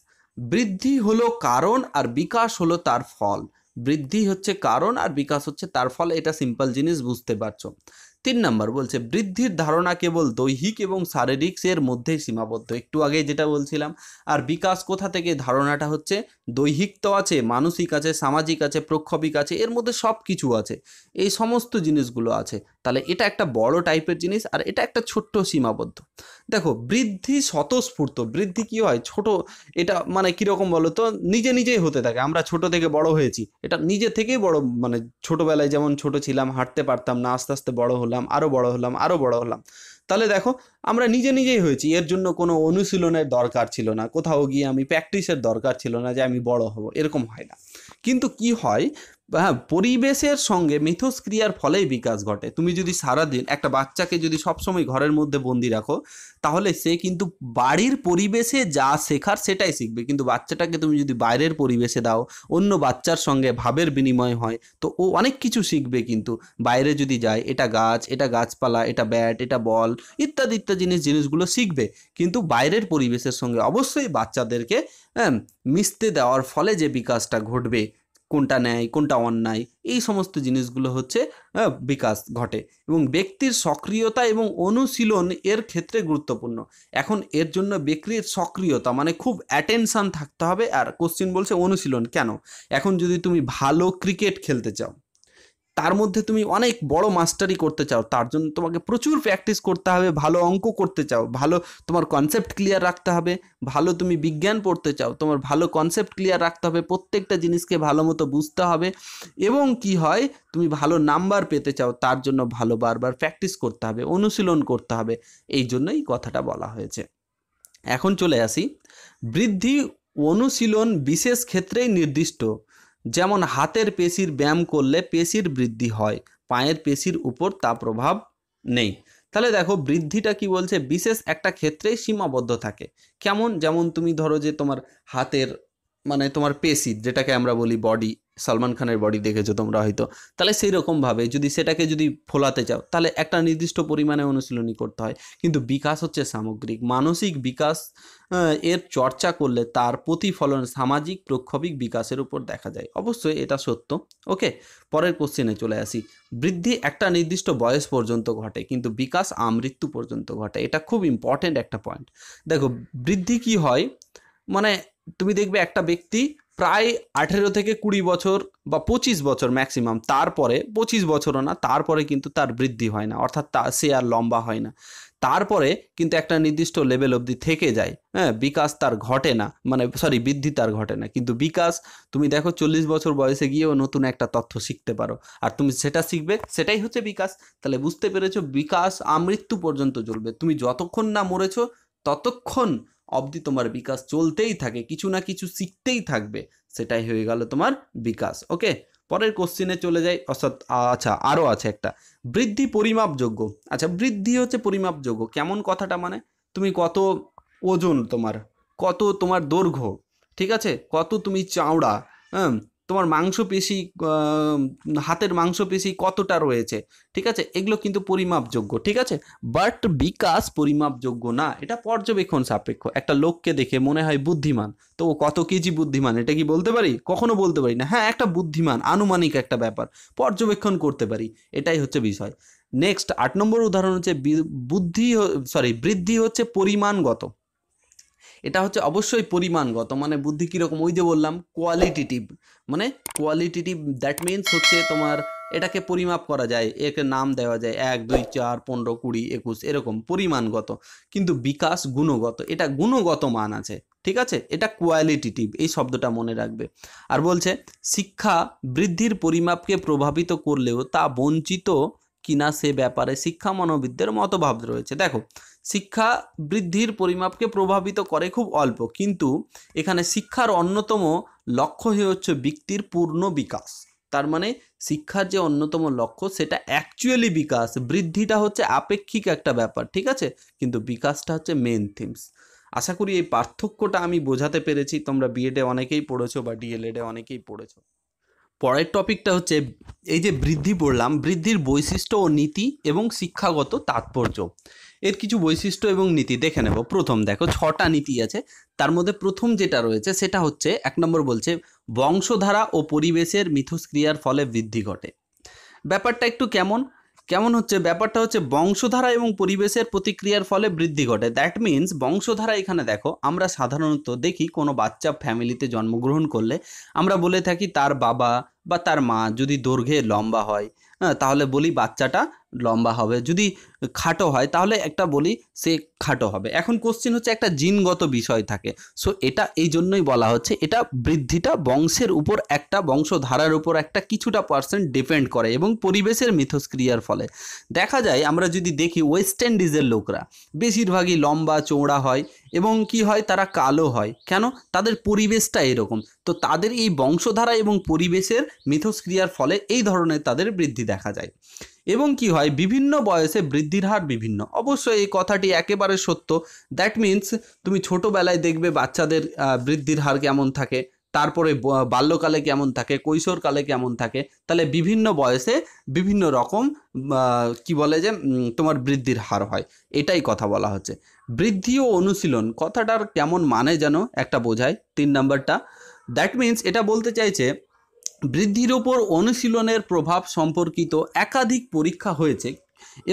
বৃদ্ধি হলো কারণ আর বিকাশ হলো তার ফল বৃদ্ধি হচ্ছে কারণ আর বিকাশ হচ্ছে তার ফল এটা সিম্পল জিনিস বুঝতে পারছো তিন নম্বর বলছে বৃদ্ধির ধারণা কেবল দৈহিক এবং শারীরিক্সের মধ্যে সীমাবদ্ধ একটু আগে যেটা বলছিলাম আর বিকাশ কোথা থেকে ধারণাটা হচ্ছে দৈহিক তো আছে মানসিক আছে সামাজিক আছে প্রক্ষোভিক আছে এর মধ্যে সব কিছু আছে এই সমস্ত জিনিসগুলো আছে তাহলে এটা একটা বড় টাইপের জিনিস আর এটা একটা ছোট্ট সীমাবদ্ধ দেখো বৃদ্ধি স্বতঃস্ফূর্ত বৃদ্ধি কি হয় ছোট এটা মানে কীরকম বলো তো নিজে নিজেই হতে থাকে আমরা ছোট থেকে বড় হয়েছি এটা নিজে থেকেই বড় মানে ছোটোবেলায় যেমন ছোট ছিলাম হাঁটতে পারতাম না আস্তে আস্তে বড় হলাম আরও বড় হলাম আরও বড় হলাম তাহলে দেখো আমরা নিজে নিজেই হয়েছি এর জন্য কোনো অনুশীলনের দরকার ছিল না কোথাও গিয়ে আমি প্র্যাকটিসের দরকার ছিল না যে আমি বড় হব এরকম হয় না কিন্তু কি হয় হ্যাঁ পরিবেশের সঙ্গে মিথস্ক্রিয়ার ফলেই বিকাশ ঘটে তুমি যদি সারাদিন একটা বাচ্চাকে যদি সবসময় ঘরের মধ্যে বন্দি রাখো তাহলে সে কিন্তু বাড়ির পরিবেশে যা শেখার সেটাই শিখবে কিন্তু বাচ্চাটাকে তুমি যদি বাইরের পরিবেশে দাও অন্য বাচ্চার সঙ্গে ভাবের বিনিময় হয় তো ও অনেক কিছু শিখবে কিন্তু বাইরে যদি যায় এটা গাছ এটা গাছপালা এটা ব্যাট এটা বল ইত্যাদি ইত্যাদি জিনিস জিনিসগুলো শিখবে কিন্তু বাইরের পরিবেশের সঙ্গে অবশ্যই বাচ্চাদেরকে হ্যাঁ মিশতে দেওয়ার ফলে যে বিকাশটা ঘটবে কোনটা নেয় কোনটা অন্যায় এই সমস্ত জিনিসগুলো হচ্ছে বিকাশ ঘটে এবং ব্যক্তির সক্রিয়তা এবং অনুশীলন এর ক্ষেত্রে গুরুত্বপূর্ণ এখন এর জন্য ব্যক্তির সক্রিয়তা মানে খুব অ্যাটেনশান থাকতে হবে আর কোশ্চিন বলছে অনুশীলন কেন এখন যদি তুমি ভালো ক্রিকেট খেলতে চাও তার মধ্যে তুমি অনেক বড় মাস্টারি করতে চাও তার জন্য তোমাকে প্রচুর প্র্যাকটিস করতে হবে ভালো অঙ্ক করতে চাও ভালো তোমার কনসেপ্ট ক্লিয়ার রাখতে হবে ভালো তুমি বিজ্ঞান পড়তে চাও তোমার ভালো কনসেপ্ট ক্লিয়ার রাখতে হবে প্রত্যেকটা জিনিসকে ভালো মতো বুঝতে হবে এবং কি হয় তুমি ভালো নাম্বার পেতে চাও তার জন্য ভালো বারবার প্র্যাকটিস করতে হবে অনুশীলন করতে হবে এই জন্যই কথাটা বলা হয়েছে এখন চলে আসি বৃদ্ধি অনুশীলন বিশেষ ক্ষেত্রেই নির্দিষ্ট যেমন হাতের পেশির ব্যায়াম করলে পেশির বৃদ্ধি হয় পায়ের পেশির উপর তা প্রভাব নেই তাহলে দেখো বৃদ্ধিটা কি বলছে বিশেষ একটা ক্ষেত্রেই সীমাবদ্ধ থাকে কেমন যেমন তুমি ধরো যে তোমার হাতের মানে তোমার পেশি যেটাকে আমরা বলি বডি সালমান খানের বডি দেখেছো তোমরা হয়তো তাহলে সেই রকমভাবে যদি সেটাকে যদি ফোলাতে চাও তাহলে একটা নির্দিষ্ট পরিমাণে অনুশীলনী করতে হয় কিন্তু বিকাশ হচ্ছে সামগ্রিক মানসিক বিকাশ এর চর্চা করলে তার প্রতিফলন সামাজিক প্রক্ষোভিক বিকাশের উপর দেখা যায় অবশ্যই এটা সত্য ওকে পরের কোশ্চেনে চলে আসি বৃদ্ধি একটা নির্দিষ্ট বয়স পর্যন্ত ঘটে কিন্তু বিকাশ আমৃত্যু পর্যন্ত ঘটে এটা খুব ইম্পর্ট্যান্ট একটা পয়েন্ট দেখো বৃদ্ধি কি হয় মানে তুমি দেখবে একটা ব্যক্তি প্রায় আঠেরো থেকে কুড়ি বছর বা পঁচিশ বছর ম্যাক্সিমাম তারপরে পঁচিশ বছরও না তারপরে কিন্তু তার বৃদ্ধি হয় না অর্থাৎ তা সে আর লম্বা হয় না তারপরে কিন্তু একটা নির্দিষ্ট লেভেল অবধি থেকে যায় হ্যাঁ বিকাশ তার ঘটে না মানে সরি বৃদ্ধি তার ঘটে না কিন্তু বিকাশ তুমি দেখো চল্লিশ বছর বয়সে গিয়েও নতুন একটা তথ্য শিখতে পারো আর তুমি সেটা শিখবে সেটাই হচ্ছে বিকাশ তাহলে বুঝতে পেরেছো বিকাশ আমৃত্যু পর্যন্ত চলবে তুমি যতক্ষণ না মরেছো ততক্ষণ অবধি তোমার বিকাশ চলতেই থাকে কিছু না কিছু শিখতেই থাকবে সেটাই হয়ে গেল তোমার বিকাশ ওকে পরের কোশ্চিনে চলে যাই অর্থাৎ আচ্ছা আরও আছে একটা বৃদ্ধি পরিমাপযোগ্য আচ্ছা বৃদ্ধি হচ্ছে পরিমাপযোগ্য কেমন কথাটা মানে তুমি কত ওজন তোমার কত তোমার দৈর্ঘ্য ঠিক আছে কত তুমি চাওড়া হ্যাঁ তোমার মাংসপেশি হাতের মাংসপেশি কতটা রয়েছে ঠিক আছে এগুলো কিন্তু পরিমাপযোগ্য ঠিক আছে বাট বিকাশ পরিমাপযোগ্য না এটা পর্যবেক্ষণ সাপেক্ষ একটা লোককে দেখে মনে হয় বুদ্ধিমান তো ও কত কেজি বুদ্ধিমান এটা কি বলতে পারি কখনো বলতে পারি না হ্যাঁ একটা বুদ্ধিমান আনুমানিক একটা ব্যাপার পর্যবেক্ষণ করতে পারি এটাই হচ্ছে বিষয় নেক্সট আট নম্বর উদাহরণ হচ্ছে বুদ্ধি সরি বৃদ্ধি হচ্ছে পরিমাণগত এটা হচ্ছে অবশ্যই পরিমাণগত মানে বুদ্ধি কীরকম ওই যে বললাম কোয়ালিটিটিভ মানে কোয়ালিটিটিভ দ্যাট মিন্স হচ্ছে তোমার এটাকে পরিমাপ করা যায় একে নাম দেওয়া যায় এক দুই চার পনেরো কুড়ি একুশ এরকম পরিমাণগত কিন্তু বিকাশ গুণগত এটা গুণগত মান আছে ঠিক আছে এটা কোয়ালিটিটিভ এই শব্দটা মনে রাখবে আর বলছে শিক্ষা বৃদ্ধির পরিমাপকে প্রভাবিত করলেও তা বঞ্চিত কিনা সে ব্যাপারে শিক্ষা মনোবিদদের মতভাব রয়েছে দেখো শিক্ষা বৃদ্ধির পরিমাপকে প্রভাবিত করে খুব অল্প কিন্তু এখানে শিক্ষার অন্যতম লক্ষ্য হয়ে হচ্ছে ব্যক্তির পূর্ণ বিকাশ তার মানে শিক্ষার যে অন্যতম লক্ষ্য সেটা অ্যাকচুয়ালি বিকাশ বৃদ্ধিটা হচ্ছে আপেক্ষিক একটা ব্যাপার ঠিক আছে কিন্তু বিকাশটা হচ্ছে মেন থিমস আশা করি এই পার্থক্যটা আমি বোঝাতে পেরেছি তোমরা বিএডে অনেকেই পড়েছো বা ডিএলএডে অনেকেই পড়েছো পরের টপিকটা হচ্ছে এই যে বৃদ্ধি পড়লাম বৃদ্ধির বৈশিষ্ট্য ও নীতি এবং শিক্ষাগত তাৎপর্য এর কিছু বৈশিষ্ট্য এবং নীতি দেখে নেব প্রথম দেখো ছটা নীতি আছে তার মধ্যে প্রথম যেটা রয়েছে সেটা হচ্ছে এক নম্বর বলছে বংশধারা ও পরিবেশের মিথস্ক্রিয়ার ফলে বৃদ্ধি ঘটে ব্যাপারটা একটু কেমন কেমন হচ্ছে ব্যাপারটা হচ্ছে বংশধারা এবং পরিবেশের প্রতিক্রিয়ার ফলে বৃদ্ধি ঘটে দ্যাট মিন্স বংশধারা এখানে দেখো আমরা সাধারণত দেখি কোনো বাচ্চা ফ্যামিলিতে জন্মগ্রহণ করলে আমরা বলে থাকি তার বাবা বা তার মা যদি দৈর্ঘ্যে লম্বা হয় হ্যাঁ, তাহলে বলি বাচ্চাটা লম্বা হবে যদি খাটো হয় তাহলে একটা বলি সে খাটো হবে এখন কোশ্চিন হচ্ছে একটা জিনগত বিষয় থাকে সো এটা এই জন্যই বলা হচ্ছে এটা বৃদ্ধিটা বংশের উপর একটা বংশধারার উপর একটা কিছুটা পার্সেন্ট ডিপেন্ড করে এবং পরিবেশের মিথস্ক্রিয়ার ফলে দেখা যায় আমরা যদি দেখি ওয়েস্ট ইন্ডিজের লোকরা বেশিরভাগই লম্বা চৌড়া হয় এবং কি হয় তারা কালো হয় কেন তাদের পরিবেশটা এরকম তো তাদের এই বংশধারা এবং পরিবেশের মিথস্ক্রিয়ার ফলে এই ধরনের তাদের বৃদ্ধি দেখা যায় এবং কি হয় বিভিন্ন বয়সে বৃদ্ধির হার বিভিন্ন অবশ্যই এই কথাটি একেবারে সত্য দ্যাট মিন্স তুমি ছোটোবেলায় দেখবে বাচ্চাদের বৃদ্ধির হার কেমন থাকে তারপরে বাল্যকালে কেমন থাকে কৈশোরকালে কেমন থাকে তাহলে বিভিন্ন বয়সে বিভিন্ন রকম কি বলে যে তোমার বৃদ্ধির হার হয় এটাই কথা বলা হচ্ছে বৃদ্ধি ও অনুশীলন কথাটার কেমন মানে যেন একটা বোঝায় তিন নম্বরটা দ্যাট মিন্স এটা বলতে চাইছে বৃদ্ধির ওপর অনুশীলনের প্রভাব সম্পর্কিত একাধিক পরীক্ষা হয়েছে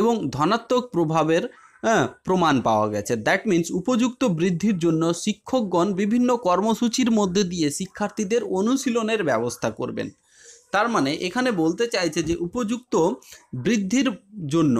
এবং ধনাত্মক প্রভাবের প্রমাণ পাওয়া গেছে দ্যাট মিন্স উপযুক্ত বৃদ্ধির জন্য শিক্ষকগণ বিভিন্ন কর্মসূচির মধ্যে দিয়ে শিক্ষার্থীদের অনুশীলনের ব্যবস্থা করবেন তার মানে এখানে বলতে চাইছে যে উপযুক্ত বৃদ্ধির জন্য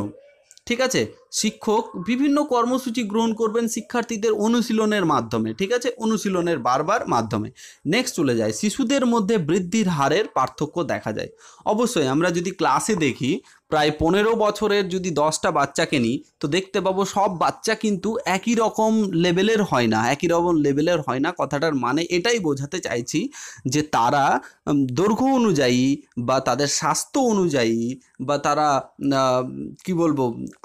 ঠিক আছে শিক্ষক বিভিন্ন কর্মসূচি গ্রহণ করবেন শিক্ষার্থীদের অনুশীলনের মাধ্যমে ঠিক আছে অনুশীলনের বারবার মাধ্যমে নেক্সট চলে যায় শিশুদের মধ্যে বৃদ্ধির হারের পার্থক্য দেখা যায় অবশ্যই আমরা যদি ক্লাসে দেখি প্রায় পনেরো বছরের যদি দশটা বাচ্চাকে নিই তো দেখতে পাবো সব বাচ্চা কিন্তু একই রকম লেভেলের হয় না একই রকম লেভেলের হয় না কথাটার মানে এটাই বোঝাতে চাইছি যে তারা দৈর্ঘ্য অনুযায়ী বা তাদের স্বাস্থ্য অনুযায়ী বা তারা কি বলবো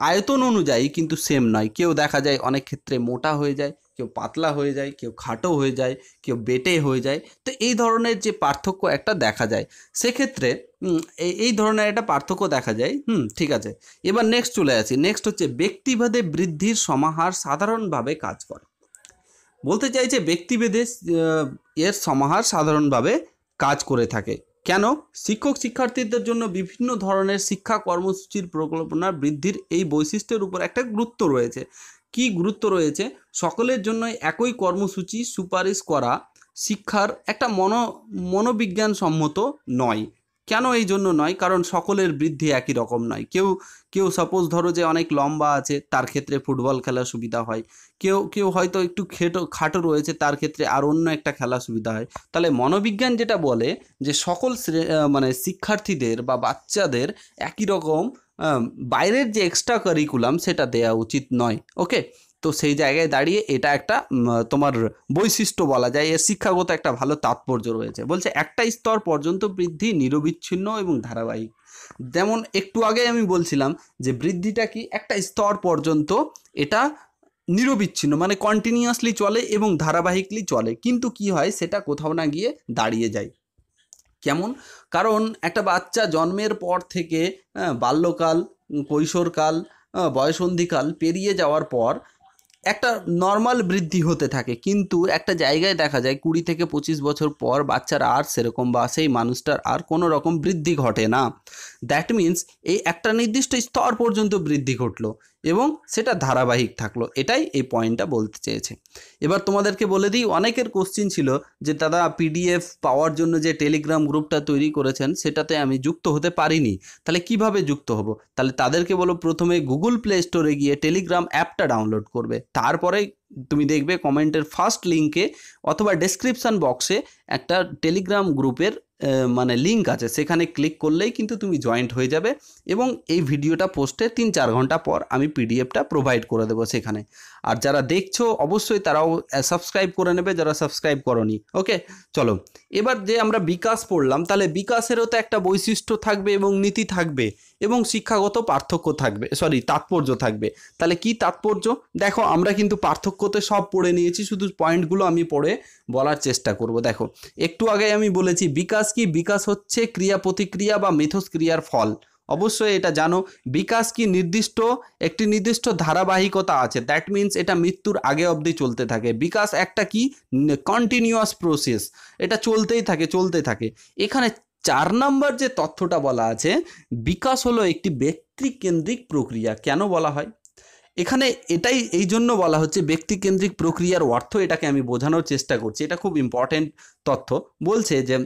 আয়তন অনুযায়ী কিন্তু সেম নয় কেউ দেখা যায় অনেক ক্ষেত্রে মোটা হয়ে যায় কেউ পাতলা হয়ে যায় কেউ খাটো হয়ে যায় কেউ বেটে হয়ে যায় তো এই ধরনের যে পার্থক্য একটা দেখা যায় সেক্ষেত্রে এই ধরনের একটা পার্থক্য দেখা যায় হুম ঠিক আছে এবার নেক্সট চলে আসি নেক্সট হচ্ছে ব্যক্তিভেদে বৃদ্ধির সমাহার সাধারণভাবে কাজ করে বলতে চাই যে ব্যক্তিভেদে এর সমাহার সাধারণভাবে কাজ করে থাকে কেন শিক্ষক শিক্ষার্থীদের জন্য বিভিন্ন ধরনের শিক্ষা কর্মসূচির পরিকল্পনা বৃদ্ধির এই বৈশিষ্ট্যের উপর একটা গুরুত্ব রয়েছে কি গুরুত্ব রয়েছে সকলের জন্য একই কর্মসূচি সুপারিশ করা শিক্ষার একটা মনো মনোবিজ্ঞান সম্মত নয় কেন এই জন্য নয় কারণ সকলের বৃদ্ধি একই রকম নয় কেউ কেউ সাপোজ ধরো যে অনেক লম্বা আছে তার ক্ষেত্রে ফুটবল খেলা সুবিধা হয় কেউ কেউ হয়তো একটু খেটো খাটো রয়েছে তার ক্ষেত্রে আর অন্য একটা খেলা সুবিধা হয় তাহলে মনোবিজ্ঞান যেটা বলে যে সকল মানে শিক্ষার্থীদের বা বাচ্চাদের একই রকম বাইরের যে এক্সট্রা কারিকুলাম সেটা দেওয়া উচিত নয় ওকে তো সেই জায়গায় দাঁড়িয়ে এটা একটা তোমার বৈশিষ্ট্য বলা যায় এর শিক্ষাগত একটা ভালো তাৎপর্য রয়েছে বলছে একটা স্তর পর্যন্ত বৃদ্ধি নিরবিচ্ছিন্ন এবং ধারাবাহিক যেমন একটু আগে আমি বলছিলাম যে বৃদ্ধিটা কি একটা স্তর পর্যন্ত এটা নিরবিচ্ছিন্ন মানে কন্টিনিউয়াসলি চলে এবং ধারাবাহিকলি চলে কিন্তু কি হয় সেটা কোথাও না গিয়ে দাঁড়িয়ে যায় কেমন কারণ একটা বাচ্চা জন্মের পর থেকে বাল্যকাল কৈশোরকাল বয়সন্ধিকাল পেরিয়ে যাওয়ার পর একটা নর্মাল বৃদ্ধি হতে থাকে কিন্তু একটা জায়গায় দেখা যায় কুড়ি থেকে পঁচিশ বছর পর বাচ্চার আর সেরকম বা সেই মানুষটার আর কোনো রকম বৃদ্ধি ঘটে না দ্যাট মিন্স এই একটা নির্দিষ্ট স্তর পর্যন্ত বৃদ্ধি ঘটলো এবং সেটা ধারাবাহিক থাকলো এটাই এই পয়েন্টটা বলতে চেয়েছে এবার তোমাদেরকে বলে দিই অনেকের কোশ্চিন ছিল যে দাদা পিডিএফ পাওয়ার জন্য যে টেলিগ্রাম গ্রুপটা তৈরি করেছেন সেটাতে আমি যুক্ত হতে পারিনি তাহলে কিভাবে যুক্ত হব তাহলে তাদেরকে বলো প্রথমে গুগল প্লে স্টোরে গিয়ে টেলিগ্রাম অ্যাপটা ডাউনলোড করবে তারপরে তুমি দেখবে কমেন্টের ফার্স্ট লিঙ্কে অথবা ডেসক্রিপশান বক্সে একটা টেলিগ্রাম গ্রুপের মানে লিঙ্ক আছে সেখানে ক্লিক করলেই কিন্তু তুমি জয়েন্ট হয়ে যাবে এবং এই ভিডিওটা পোস্টে তিন চার ঘন্টা পর আমি পিডিএফটা প্রোভাইড করে দেবো সেখানে আর যারা দেখছো অবশ্যই তারাও সাবস্ক্রাইব করে নেবে যারা সাবস্ক্রাইব করনি ওকে চলো এবার যে আমরা বিকাশ পড়লাম তাহলে বিকাশেরও তো একটা বৈশিষ্ট্য থাকবে এবং নীতি থাকবে এবং শিক্ষাগত পার্থক্য থাকবে সরি তাৎপর্য থাকবে তাহলে কি তাৎপর্য দেখো আমরা কিন্তু পার্থক্যতে সব পড়ে নিয়েছি শুধু পয়েন্টগুলো আমি পড়ে বলার চেষ্টা করব দেখো একটু আগে আমি বলেছি বিকাশ কি বিকাশ হচ্ছে ক্রিয়া প্রতিক্রিয়া বা মিথস্ক্রিয়ার ফল অবশ্যই এটা জানো বিকাশ কি নির্দিষ্ট একটি নির্দিষ্ট ধারাবাহিকতা আছে দ্যাট মিন্স এটা মৃত্যুর আগে অবধি চলতে থাকে বিকাশ একটা কি কন্টিনিউয়াস প্রসেস এটা চলতেই থাকে চলতে থাকে এখানে চার নাম্বার যে তথ্যটা বলা আছে বিকাশ হলো একটি ব্যক্তিকেন্দ্রিক প্রক্রিয়া কেন বলা হয় এখানে এটাই এই জন্য বলা হচ্ছে ব্যক্তিকেন্দ্রিক প্রক্রিয়ার অর্থ এটাকে আমি বোঝানোর চেষ্টা করছি এটা খুব ইম্পর্ট্যান্ট তথ্য বলছে যে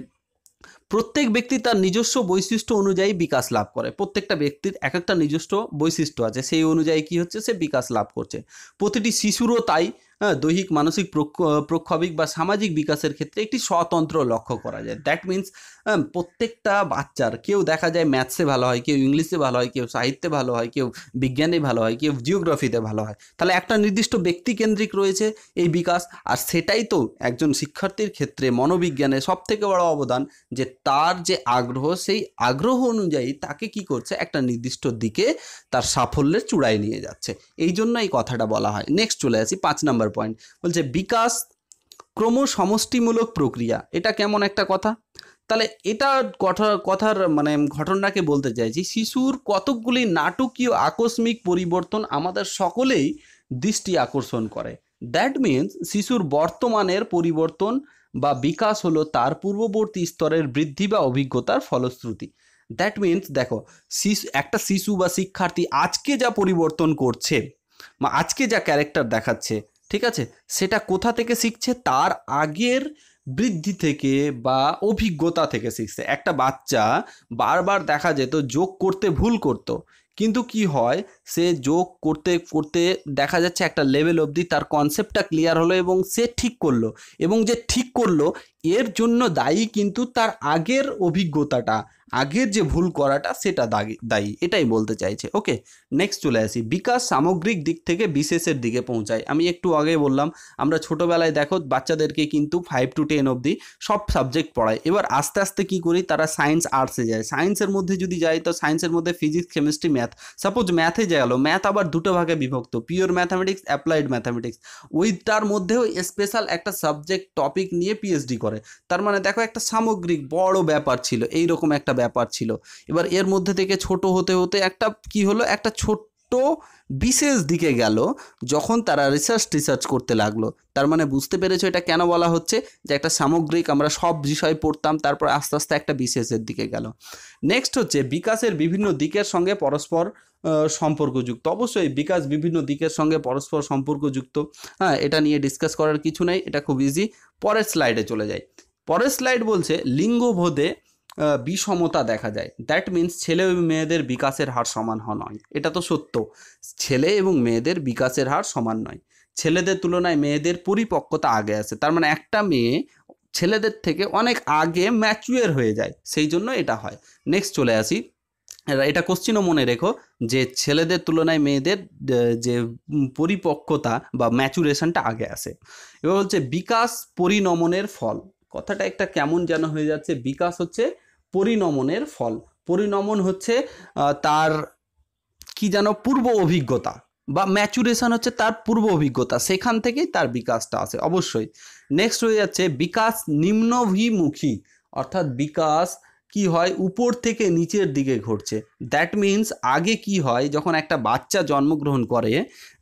প্রত্যেক ব্যক্তি তার নিজস্ব বৈশিষ্ট্য অনুযায়ী বিকাশ লাভ করে প্রত্যেকটা ব্যক্তির এক একটা নিজস্ব বৈশিষ্ট্য আছে সেই অনুযায়ী কি হচ্ছে সে বিকাশ লাভ করছে প্রতিটি শিশুরও তাই হ্যাঁ দৈহিক মানসিক প্রক্ষ প্রক্ষোভিক বা সামাজিক বিকাশের ক্ষেত্রে একটি স্বতন্ত্র লক্ষ্য করা যায় দ্যাট মিন্স হ্যাঁ প্রত্যেকটা বাচ্চার কেউ দেখা যায় ম্যাথসে ভালো হয় কেউ ইংলিশে ভালো হয় কেউ সাহিত্যে ভালো হয় কেউ বিজ্ঞানে ভালো হয় কেউ জিওগ্রাফিতে ভালো হয় তাহলে একটা নির্দিষ্ট ব্যক্তিকেন্দ্রিক রয়েছে এই বিকাশ আর সেটাই তো একজন শিক্ষার্থীর ক্ষেত্রে মনোবিজ্ঞানে সব থেকে বড় অবদান যে তার যে আগ্রহ সেই আগ্রহ অনুযায়ী তাকে কি করছে একটা নির্দিষ্ট দিকে তার সাফল্যের চূড়ায় নিয়ে যাচ্ছে এই জন্য এই কথাটা বলা হয় নেক্সট চলে আসি পাঁচ নম্বর পয়েন্ট বলছে বিকাশ ক্রমসমষ্টিমূলক প্রক্রিয়া এটা কেমন একটা কথা তাহলে এটা কথা কথার মানে ঘটনাকে বলতে চাইছি শিশুর কতকগুলি নাটকীয় আকস্মিক পরিবর্তন আমাদের সকলেই দৃষ্টি আকর্ষণ করে দ্যাট মিন্স শিশুর বর্তমানের পরিবর্তন বা বিকাশ হলো তার পূর্ববর্তী স্তরের বৃদ্ধি বা অভিজ্ঞতার ফলশ্রুতি দ্যাট মিন্স দেখো শিশু একটা শিশু বা শিক্ষার্থী আজকে যা পরিবর্তন করছে বা আজকে যা ক্যারেক্টার দেখাচ্ছে ঠিক আছে সেটা কোথা থেকে শিখছে তার আগের বৃদ্ধি থেকে বা অভিজ্ঞতা থেকে শিখছে একটা বাচ্চা বারবার দেখা যেত যোগ করতে ভুল করত। কিন্তু কি হয় সে যোগ করতে করতে দেখা যাচ্ছে একটা লেভেল অবধি তার কনসেপ্টটা ক্লিয়ার হলো এবং সে ঠিক করলো এবং যে ঠিক করলো এর জন্য দায়ী কিন্তু তার আগের অভিজ্ঞতাটা আগের যে ভুল করাটা সেটা দায়ী এটাই বলতে চাইছে ওকে নেক্সট চলে আসি বিকাশ সামগ্রিক দিক থেকে বিশেষের দিকে পৌঁছায় আমি একটু আগে বললাম আমরা ছোটোবেলায় দেখো বাচ্চাদেরকে কিন্তু ফাইভ টু টেন অবধি সব সাবজেক্ট পড়াই এবার আস্তে আস্তে কি করি তারা সায়েন্স আর্টসে যায় সায়েন্সের মধ্যে যদি যায় তো সায়েন্সের মধ্যে ফিজিক্স কেমিস্ট্রি ম্যাথ সাপোজ ম্যাথে গেলো ম্যাথ আবার দুটো ভাগে বিভক্ত পিওর ম্যাথামেটিক্স অ্যাপ্লাইড ম্যাথামেটিক্স ওইটার মধ্যেও স্পেশাল একটা সাবজেক্ট টপিক নিয়ে পিএইচডি করে তার মানে দেখো একটা সামগ্রিক বড় ব্যাপার ছিল এইরকম একটা ব্যাপার ছিল এবার এর মধ্যে থেকে ছোট হতে হতে একটা কি হলো একটা ছোট্ট বিশেষ দিকে গেল যখন তারা রিসার্চ টিসার্চ করতে লাগলো তার মানে বুঝতে পেরেছো এটা কেন বলা হচ্ছে যে একটা সামগ্রিক আমরা সব বিষয় পড়তাম তারপর আস্তে আস্তে একটা বিশেষের দিকে গেল নেক্সট হচ্ছে বিকাশের বিভিন্ন দিকের সঙ্গে পরস্পর সম্পর্কযুক্ত অবশ্যই বিকাশ বিভিন্ন দিকের সঙ্গে পরস্পর সম্পর্কযুক্ত হ্যাঁ এটা নিয়ে ডিসকাস করার কিছু নেই এটা খুব ইজি পরের স্লাইডে চলে যায় পরের স্লাইড বলছে লিঙ্গভোধে বিষমতা দেখা যায় দ্যাট মিন্স ছেলে এবং মেয়েদের বিকাশের হার সমান নয় এটা তো সত্য ছেলে এবং মেয়েদের বিকাশের হার সমান নয় ছেলেদের তুলনায় মেয়েদের পরিপক্কতা আগে আছে তার মানে একটা মেয়ে ছেলেদের থেকে অনেক আগে ম্যাচুয়ার হয়ে যায় সেই জন্য এটা হয় নেক্সট চলে আসি এটা কোশ্চিনও মনে রেখো যে ছেলেদের তুলনায় মেয়েদের যে পরিপক্কতা বা ম্যাচুরেশনটা আগে আসে এবার হচ্ছে বিকাশ পরিনমনের ফল কথাটা একটা কেমন যেন হয়ে যাচ্ছে বিকাশ হচ্ছে পরিণমনের ফল পরিণমন হচ্ছে তার কি যেন পূর্ব অভিজ্ঞতা বা ম্যাচুরেশন হচ্ছে তার পূর্ব অভিজ্ঞতা সেখান থেকেই তার বিকাশটা আসে অবশ্যই নেক্সট হয়ে যাচ্ছে বিকাশ নিম্নভিমুখী অর্থাৎ বিকাশ কি হয় উপর থেকে নিচের দিকে ঘটছে দ্যাট মিন্স আগে কি হয় যখন একটা বাচ্চা জন্মগ্রহণ করে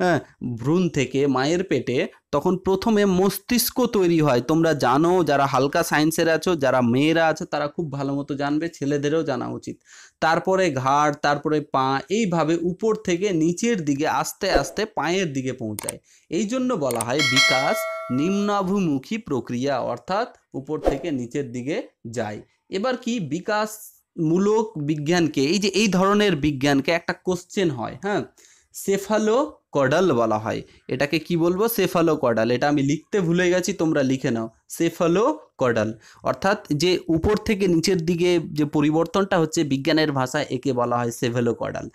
হ্যাঁ, ভ্রূণ থেকে মায়ের পেটে তখন প্রথমে মস্তিষ্ক তৈরি হয় তোমরা জানো যারা হালকা সায়েন্সের আছো যারা মেয়েরা আছে তারা খুব ভালো মতো জানবে ছেলেদেরও জানা উচিত তারপরে ঘাড় তারপরে পা এইভাবে উপর থেকে নিচের দিকে আস্তে আস্তে পায়ের দিকে পৌঁছায় এই জন্য বলা হয় বিকাশ নিম্নাভিমুখী প্রক্রিয়া অর্থাৎ উপর থেকে নিচের দিকে যায় এবার কি বিকাশমূলক বিজ্ঞানকে এই যে এই ধরনের বিজ্ঞানকে একটা কোশ্চেন হয় হ্যাঁ সেফালো কডাল বলা হয় এটাকে কি বলবো সেফালো কডাল এটা আমি লিখতে ভুলে গেছি তোমরা লিখে নাও সেফালো কডাল অর্থাৎ যে উপর থেকে নিচের দিকে যে পরিবর্তনটা হচ্ছে বিজ্ঞানের ভাষায় একে বলা হয় সেভেলো কডাল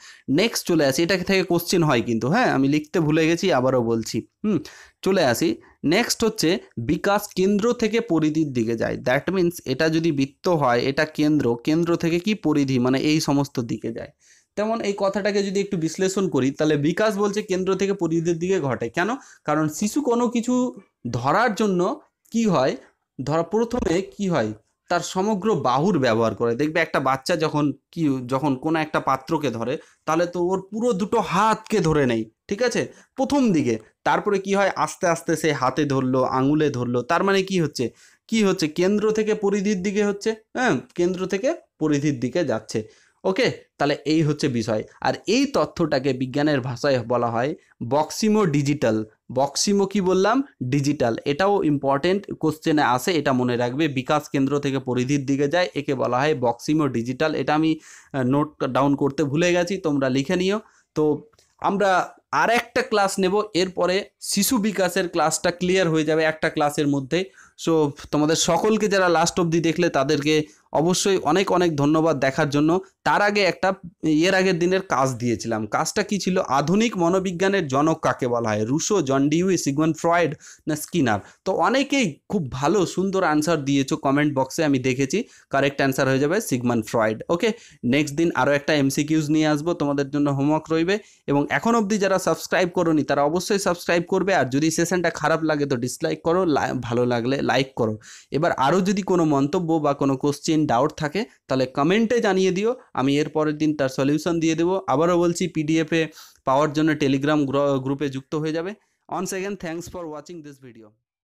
নেক্সট চলে আসি এটাকে থেকে কোশ্চেন হয় কিন্তু হ্যাঁ আমি লিখতে ভুলে গেছি আবারও বলছি হুম চলে আসি নেক্সট হচ্ছে বিকাশ কেন্দ্র থেকে পরিধির দিকে যায় দ্যাট মিন্স এটা যদি বৃত্ত হয় এটা কেন্দ্র কেন্দ্র থেকে কি পরিধি মানে এই সমস্ত দিকে যায় তেমন এই কথাটাকে যদি একটু বিশ্লেষণ করি তাহলে বিকাশ বলছে কেন্দ্র থেকে পরিধির দিকে ঘটে কেন কারণ শিশু কোনো কিছু ধরার জন্য কি হয় ধরা প্রথমে কি হয় তার সমগ্র বাহুর ব্যবহার করে দেখবে একটা বাচ্চা যখন কি যখন কোনো একটা পাত্রকে ধরে তাহলে তো ওর পুরো দুটো হাতকে ধরে নেয় ঠিক আছে প্রথম দিকে তারপরে কি হয় আস্তে আস্তে সে হাতে ধরলো আঙুলে ধরলো তার মানে কি হচ্ছে কি হচ্ছে কেন্দ্র থেকে পরিধির দিকে হচ্ছে হ্যাঁ কেন্দ্র থেকে পরিধির দিকে যাচ্ছে ওকে তাহলে এই হচ্ছে বিষয় আর এই তথ্যটাকে বিজ্ঞানের ভাষায় বলা হয় বক্সিমো ডিজিটাল বক্সিমো কি বললাম ডিজিটাল এটাও ইম্পর্টেন্ট কোশ্চেনে আসে এটা মনে রাখবে বিকাশ কেন্দ্র থেকে পরিধির দিকে যায় একে বলা হয় বক্সিমো ডিজিটাল এটা আমি নোট ডাউন করতে ভুলে গেছি তোমরা লিখে নিও তো আমরা আর একটা ক্লাস নেব এরপরে শিশু বিকাশের ক্লাসটা ক্লিয়ার হয়ে যাবে একটা ক্লাসের মধ্যে সো তোমাদের সকলকে যারা লাস্ট অবধি দেখলে তাদেরকে অবশ্যই অনেক অনেক ধন্যবাদ দেখার জন্য তার আগে একটা এর আগের দিনের কাজ দিয়েছিলাম কাজটা কি ছিল আধুনিক মনোবিজ্ঞানের জনক কাকে বলা হয় Rousseau John Dewey Sigmund Freud না স্কিনার তো অনেকেই খুব ভালো সুন্দর আনসার দিয়েছো কমেন্ট বক্সে আমি দেখেছি কারেক্ট অ্যান্সার হয়ে যাবে সিগমান ফ্রয়েড ওকে নেক্সট দিন আরও একটা এমসিকিউজ নিয়ে আসবো তোমাদের জন্য হোমওয়ার্ক রইবে এবং এখন অবধি যারা সাবস্ক্রাইব করোনি তারা অবশ্যই সাবস্ক্রাইব করবে আর যদি সেশনটা খারাপ লাগে তো ডিসলাইক করো ভালো লাগলে লাইক করো এবার আরও যদি কোনো মন্তব্য বা কোনো কোশ্চেন দিন ডাউট থাকে তাহলে কমেন্টে জানিয়ে দিও আমি এর পরের দিন তার সলিউশন দিয়ে দেবো আবারও বলছি পিডিএফে পাওয়ার জন্য টেলিগ্রাম গ্রুপে যুক্ত হয়ে যাবে অনস second thanks for watching this video